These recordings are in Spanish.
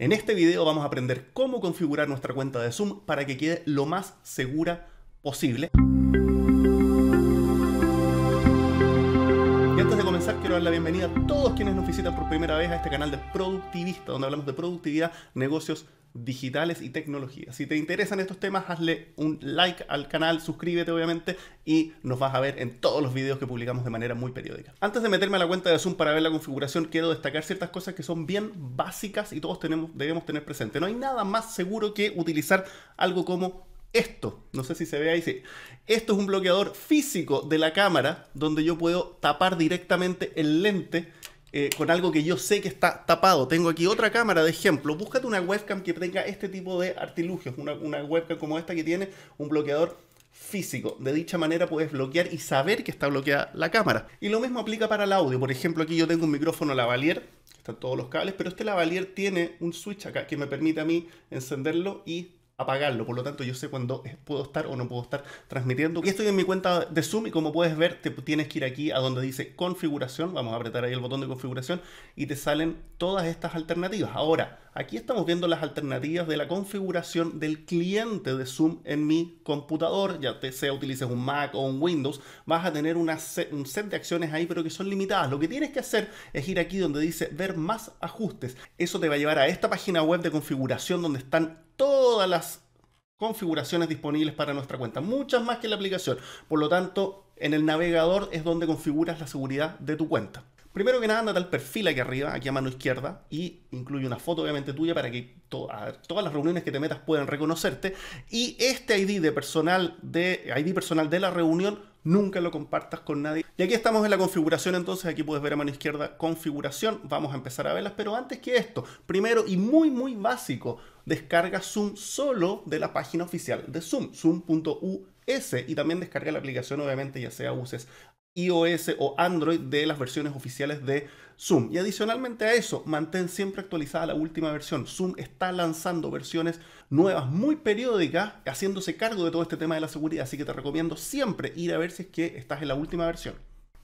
En este video vamos a aprender cómo configurar nuestra cuenta de Zoom para que quede lo más segura posible. Y antes de comenzar quiero dar la bienvenida a todos quienes nos visitan por primera vez a este canal de Productivista, donde hablamos de productividad, negocios digitales y tecnología. Si te interesan estos temas, hazle un like al canal, suscríbete obviamente y nos vas a ver en todos los videos que publicamos de manera muy periódica. Antes de meterme a la cuenta de Zoom para ver la configuración, quiero destacar ciertas cosas que son bien básicas y todos tenemos, debemos tener presente. No hay nada más seguro que utilizar algo como esto, no sé si se ve ahí, Esto es un bloqueador físico de la cámara donde yo puedo tapar directamente el lente eh, con algo que yo sé que está tapado. Tengo aquí otra cámara de ejemplo. Búscate una webcam que tenga este tipo de artilugios, una, una webcam como esta que tiene un bloqueador físico. De dicha manera puedes bloquear y saber que está bloqueada la cámara. Y lo mismo aplica para el audio. Por ejemplo, aquí yo tengo un micrófono Lavalier, están todos los cables, pero este Lavalier tiene un switch acá que me permite a mí encenderlo y apagarlo. Por lo tanto, yo sé cuándo puedo estar o no puedo estar transmitiendo. Y estoy en mi cuenta de Zoom y como puedes ver, te tienes que ir aquí a donde dice configuración. Vamos a apretar ahí el botón de configuración y te salen todas estas alternativas. Ahora, aquí estamos viendo las alternativas de la configuración del cliente de Zoom en mi computador. Ya te, sea utilices un Mac o un Windows, vas a tener una un set de acciones ahí, pero que son limitadas. Lo que tienes que hacer es ir aquí donde dice ver más ajustes. Eso te va a llevar a esta página web de configuración donde están todas las configuraciones disponibles para nuestra cuenta, muchas más que la aplicación. Por lo tanto, en el navegador es donde configuras la seguridad de tu cuenta. Primero que nada, anda el perfil aquí arriba, aquí a mano izquierda, y incluye una foto obviamente tuya para que todas las reuniones que te metas puedan reconocerte. Y este ID de personal de ID personal de la reunión nunca lo compartas con nadie. Y aquí estamos en la configuración, entonces aquí puedes ver a mano izquierda configuración, vamos a empezar a verlas, pero antes que esto, primero y muy muy básico, descarga Zoom solo de la página oficial de Zoom, zoom.us y también descarga la aplicación obviamente ya sea uses iOS o Android de las versiones oficiales de Zoom. Y adicionalmente a eso, mantén siempre actualizada la última versión. Zoom está lanzando versiones nuevas muy periódicas, haciéndose cargo de todo este tema de la seguridad. Así que te recomiendo siempre ir a ver si es que estás en la última versión.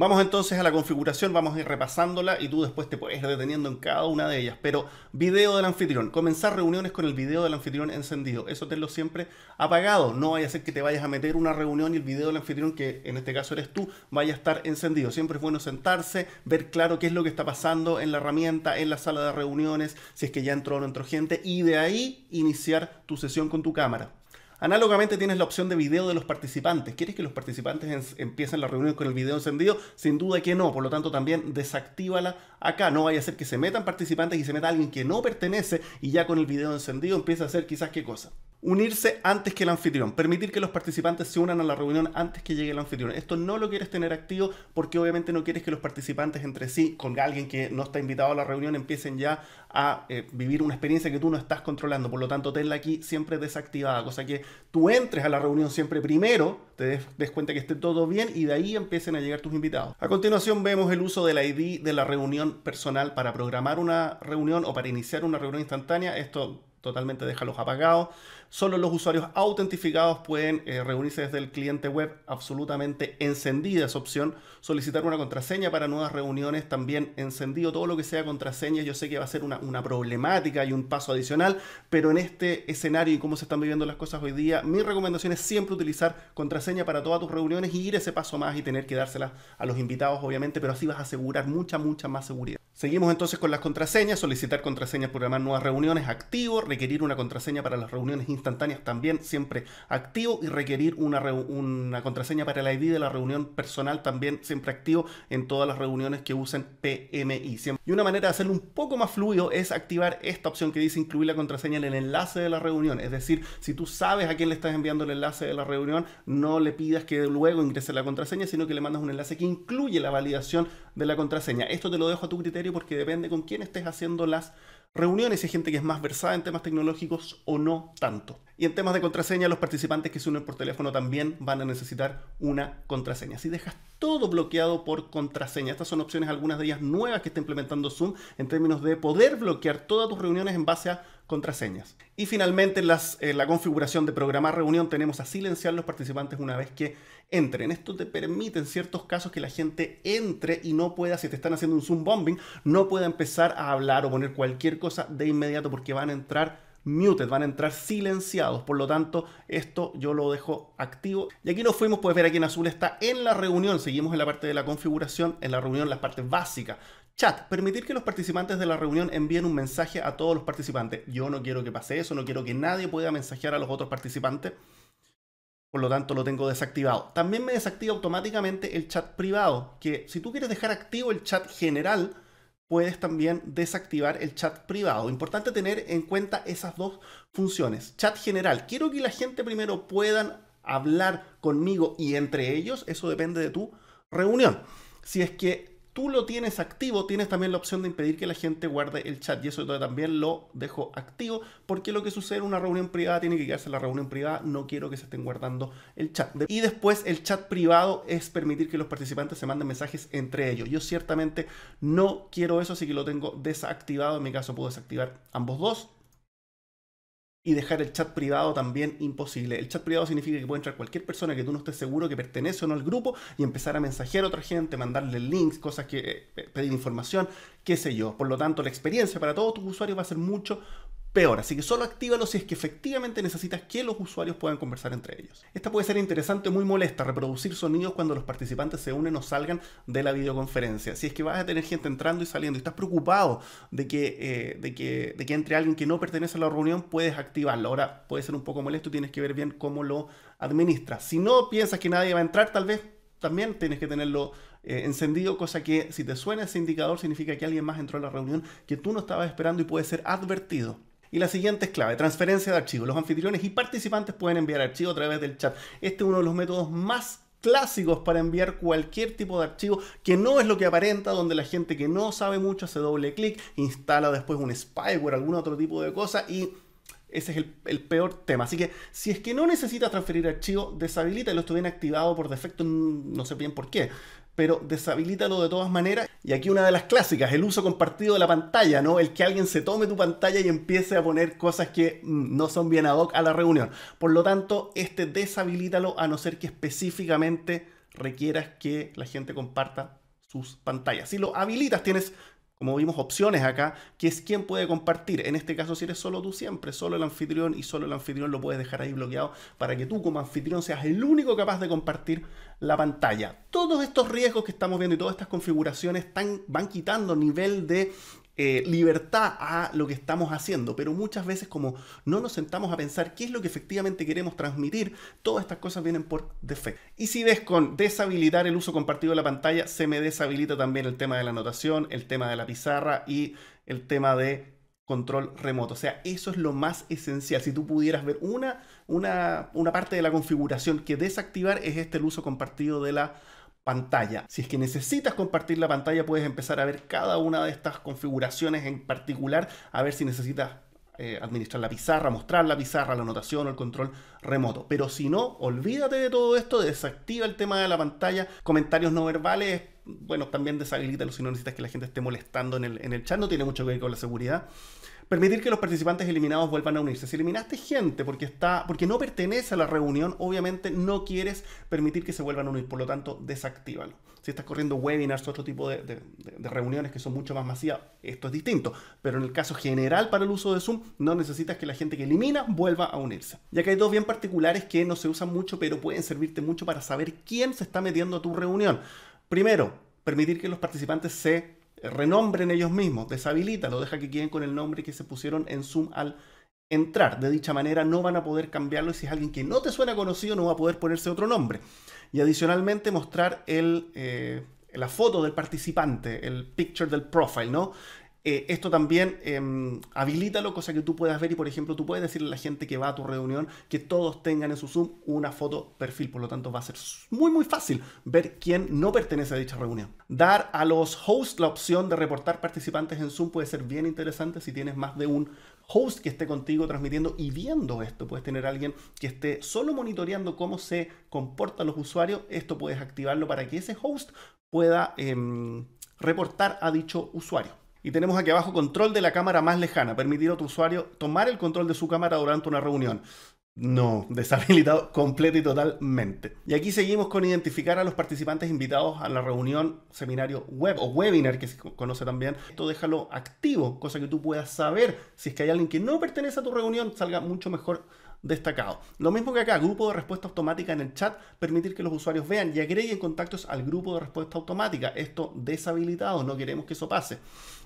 Vamos entonces a la configuración, vamos a ir repasándola y tú después te puedes ir deteniendo en cada una de ellas. Pero video del anfitrión, comenzar reuniones con el video del anfitrión encendido. Eso tenlo siempre apagado. No vaya a ser que te vayas a meter una reunión y el video del anfitrión, que en este caso eres tú, vaya a estar encendido. Siempre es bueno sentarse, ver claro qué es lo que está pasando en la herramienta, en la sala de reuniones, si es que ya entró o no entró gente, y de ahí iniciar tu sesión con tu cámara. Análogamente tienes la opción de video de los participantes. ¿Quieres que los participantes empiecen la reunión con el video encendido? Sin duda que no, por lo tanto también desactívala acá. No vaya a ser que se metan participantes y se meta alguien que no pertenece y ya con el video encendido empieza a hacer quizás qué cosa. Unirse antes que el anfitrión. Permitir que los participantes se unan a la reunión antes que llegue el anfitrión. Esto no lo quieres tener activo porque obviamente no quieres que los participantes entre sí, con alguien que no está invitado a la reunión, empiecen ya a eh, vivir una experiencia que tú no estás controlando. Por lo tanto, tenla aquí siempre desactivada, cosa que tú entres a la reunión siempre primero, te des, cuenta que esté todo bien y de ahí empiecen a llegar tus invitados. A continuación vemos el uso del ID de la reunión personal para programar una reunión o para iniciar una reunión instantánea. Esto totalmente déjalos apagados. Solo los usuarios autentificados pueden eh, reunirse desde el cliente web, absolutamente encendida esa opción. Solicitar una contraseña para nuevas reuniones, también encendido todo lo que sea contraseña. Yo sé que va a ser una, una problemática y un paso adicional, pero en este escenario y cómo se están viviendo las cosas hoy día, mi recomendación es siempre utilizar contraseña para todas tus reuniones y ir ese paso más y tener que dársela a los invitados, obviamente, pero así vas a asegurar mucha, mucha más seguridad. Seguimos entonces con las contraseñas, solicitar contraseñas, programar nuevas reuniones, activo, requerir una contraseña para las reuniones instantáneas también, siempre activo, y requerir una, una contraseña para el ID de la reunión personal también, siempre activo en todas las reuniones que usen PMI. Y una manera de hacerlo un poco más fluido es activar esta opción que dice incluir la contraseña en el enlace de la reunión. Es decir, si tú sabes a quién le estás enviando el enlace de la reunión, no le pidas que luego ingrese la contraseña, sino que le mandas un enlace que incluye la validación de la contraseña. Esto te lo dejo a tu criterio porque depende con quién estés haciendo las reuniones. Si Hay gente que es más versada en temas tecnológicos o no tanto. Y en temas de contraseña, los participantes que se unen por teléfono también van a necesitar una contraseña. Si dejas todo bloqueado por contraseña. Estas son opciones, algunas de ellas nuevas que está implementando Zoom en términos de poder bloquear todas tus reuniones en base a contraseñas. Y finalmente, las, eh, la configuración de programar reunión tenemos a silenciar los participantes una vez que entren. Esto te permite en ciertos casos que la gente entre y no pueda, si te están haciendo un Zoom bombing, no pueda empezar a hablar o poner cualquier cosa de inmediato porque van a entrar muted, van a entrar silenciados. Por lo tanto, esto yo lo dejo activo. Y aquí nos fuimos, puedes ver aquí en azul está en la reunión. Seguimos en la parte de la configuración, en la reunión las partes básicas. Chat, permitir que los participantes de la reunión envíen un mensaje a todos los participantes. Yo no quiero que pase eso, no quiero que nadie pueda mensajear a los otros participantes. Por lo tanto, lo tengo desactivado. También me desactiva automáticamente el chat privado, que si tú quieres dejar activo el chat general, puedes también desactivar el chat privado. Importante tener en cuenta esas dos funciones. Chat general. Quiero que la gente primero puedan hablar conmigo y entre ellos. Eso depende de tu reunión. Si es que tú lo tienes activo, tienes también la opción de impedir que la gente guarde el chat. Y eso también lo dejo activo, porque lo que sucede en una reunión privada tiene que quedarse la reunión privada. No quiero que se estén guardando el chat. Y después el chat privado es permitir que los participantes se manden mensajes entre ellos. Yo ciertamente no quiero eso, así que lo tengo desactivado. En mi caso puedo desactivar ambos dos y dejar el chat privado también imposible. El chat privado significa que puede entrar cualquier persona que tú no estés seguro que pertenece o no al grupo y empezar a mensajear a otra gente, mandarle links, cosas que eh, pedir información, qué sé yo. Por lo tanto, la experiencia para todos tus usuarios va a ser mucho peor. Así que solo actívalo si es que efectivamente necesitas que los usuarios puedan conversar entre ellos. Esta puede ser interesante o muy molesta, reproducir sonidos cuando los participantes se unen o salgan de la videoconferencia. Si es que vas a tener gente entrando y saliendo y estás preocupado de que, eh, de que, entre alguien que no pertenece a la reunión, puedes activarlo. Ahora puede ser un poco molesto, tienes que ver bien cómo lo administras. Si no piensas que nadie va a entrar, tal vez también tienes que tenerlo eh, encendido, cosa que si te suena ese indicador significa que alguien más entró a la reunión que tú no estabas esperando y puede ser advertido. Y la siguiente es clave, transferencia de archivos. Los anfitriones y participantes pueden enviar archivos a través del chat. Este es uno de los métodos más clásicos para enviar cualquier tipo de archivo que no es lo que aparenta, donde la gente que no sabe mucho hace doble clic, instala después un spyware, algún otro tipo de cosa y ese es el, peor tema. Así que si es que no necesitas transferir archivo, deshabilítalo. Esto bien activado por defecto, no sé bien por qué pero deshabilítalo de todas maneras. Y aquí una de las clásicas, el uso compartido de la pantalla, ¿no? El que alguien se tome tu pantalla y empiece a poner cosas que mm, no son bien ad hoc a la reunión. Por lo tanto, este deshabilítalo a no ser que específicamente requieras que la gente comparta sus pantallas. Si lo habilitas, tienes como vimos opciones acá, que es quién puede compartir. En este caso, si eres solo tú siempre, solo el anfitrión y solo el anfitrión lo puedes dejar ahí bloqueado para que tú como anfitrión seas el único capaz de compartir la pantalla. Todos estos riesgos que estamos viendo y todas estas configuraciones van quitando nivel de eh, libertad a lo que estamos haciendo, pero muchas veces como no nos sentamos a pensar qué es lo que efectivamente queremos transmitir, todas estas cosas vienen por defecto. Y si ves con deshabilitar el uso compartido de la pantalla, se me deshabilita también el tema de la anotación, el tema de la pizarra y el tema de control remoto. O sea, eso es lo más esencial. Si tú pudieras ver una, una, una parte de la configuración que desactivar es este el uso compartido de la pantalla pantalla. Si es que necesitas compartir la pantalla, puedes empezar a ver cada una de estas configuraciones en particular, a ver si necesitas eh, administrar la pizarra, mostrar la pizarra, la anotación o el control remoto. Pero si no, olvídate de todo esto, desactiva el tema de la pantalla, comentarios no verbales, bueno, también deshabilítalo si no necesitas que la gente esté molestando en el, en el chat, no tiene mucho que ver con la seguridad. Permitir que los participantes eliminados vuelvan a unirse. Si eliminaste gente porque, está, porque no pertenece a la reunión, obviamente no quieres permitir que se vuelvan a unir, por lo tanto, desactívalo. Si estás corriendo webinars, otro tipo de, reuniones que son mucho más masivas, esto es distinto. Pero en el caso general para el uso de Zoom, no necesitas que la gente que elimina vuelva a unirse. Ya que hay dos bien particulares que no se usan mucho, pero pueden servirte mucho para saber quién se está metiendo a tu reunión. Primero, permitir que los participantes se renombren ellos mismos, deshabilita, lo deja que queden con el nombre que se pusieron en Zoom al entrar. De dicha manera no van a poder cambiarlo y si es alguien que no te suena conocido no va a poder ponerse otro nombre. Y adicionalmente mostrar el, eh, la foto del participante, el picture del profile, ¿no? Eh, esto también habilita em, habilítalo, cosa que tú puedas ver y, por ejemplo, tú puedes decirle a la gente que va a tu reunión que todos tengan en su Zoom una foto perfil. Por lo tanto, va a ser muy, muy fácil ver quién no pertenece a dicha reunión. Dar a los hosts la opción de reportar participantes en Zoom puede ser bien interesante si tienes más de un host que esté contigo transmitiendo y viendo esto. Puedes tener a alguien que esté solo monitoreando cómo se comportan los usuarios. Esto puedes activarlo para que ese host pueda em, reportar a dicho usuario. Y tenemos aquí abajo control de la cámara más lejana, permitir a otro usuario tomar el control de su cámara durante una reunión. No, deshabilitado completo y totalmente. Y aquí seguimos con identificar a los participantes invitados a la reunión, seminario web o webinar que se conoce también. Esto déjalo activo, cosa que tú puedas saber si es que hay alguien que no pertenece a tu reunión, salga mucho mejor destacado. Lo mismo que acá, grupo de respuesta automática en el chat, permitir que los usuarios vean y agreguen contactos al grupo de respuesta automática. Esto deshabilitado, no queremos que eso pase.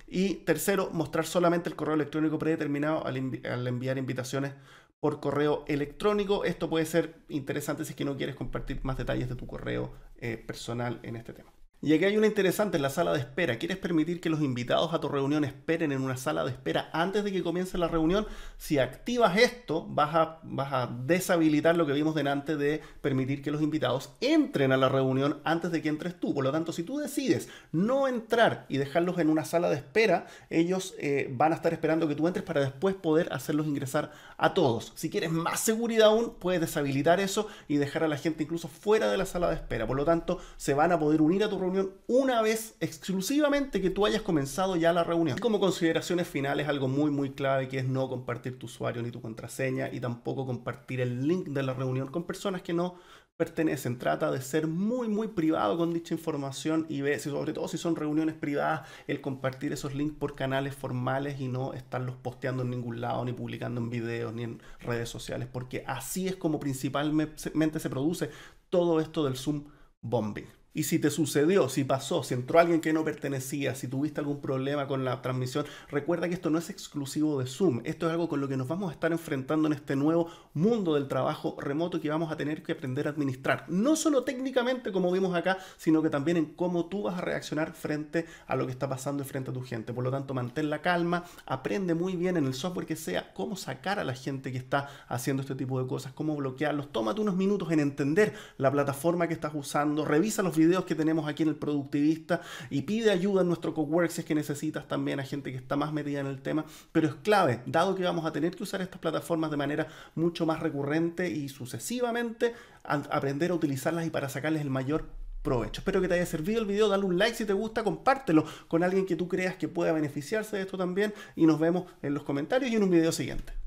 Y tercero, mostrar solamente el correo electrónico predeterminado al, enviar invitaciones por correo electrónico. Esto puede ser interesante si es que no quieres compartir más detalles de tu correo eh, personal en este tema. Y aquí hay una interesante en la sala de espera. ¿Quieres permitir que los invitados a tu reunión esperen en una sala de espera antes de que comience la reunión? Si activas esto, vas a, vas a deshabilitar lo que vimos delante de permitir que los invitados entren a la reunión antes de que entres tú. Por lo tanto, si tú decides no entrar y dejarlos en una sala de espera, ellos eh, van a estar esperando que tú entres para después poder hacerlos ingresar a todos. Si quieres más seguridad aún, puedes deshabilitar eso y dejar a la gente incluso fuera de la sala de espera. Por lo tanto, se van a poder unir a tu reunión una vez exclusivamente que tú hayas comenzado ya la reunión. como consideraciones finales, algo muy muy clave que es no compartir tu usuario ni tu contraseña y tampoco compartir el link de la reunión con personas que no pertenecen. Trata de ser muy, muy privado con dicha información y ve, sobre todo si son reuniones privadas, el compartir esos links por canales formales y no estarlos posteando en ningún lado, ni publicando en videos, ni en redes sociales, porque así es como principalmente se produce todo esto del Zoom bombing. Y si te sucedió, si pasó, si entró alguien que no pertenecía, si tuviste algún problema con la transmisión, recuerda que esto no es exclusivo de Zoom. Esto es algo con lo que nos vamos a estar enfrentando en este nuevo mundo del trabajo remoto que vamos a tener que aprender a administrar. No solo técnicamente, como vimos acá, sino que también en cómo tú vas a reaccionar frente a lo que está pasando y frente a tu gente. Por lo tanto, mantén la calma, aprende muy bien en el software que sea cómo sacar a la gente que está haciendo este tipo de cosas, cómo bloquearlos. Tómate unos minutos en entender la plataforma que estás usando, revisa los videos videos que tenemos aquí en el Productivista y pide ayuda en nuestro cowork si es que necesitas también a gente que está más metida en el tema, pero es clave, dado que vamos a tener que usar estas plataformas de manera mucho más recurrente y sucesivamente, aprender a utilizarlas y para sacarles el mayor provecho. Espero que te haya servido el video, dale un like si te gusta, compártelo con alguien que tú creas que pueda beneficiarse de esto también y nos vemos en los comentarios y en un video siguiente.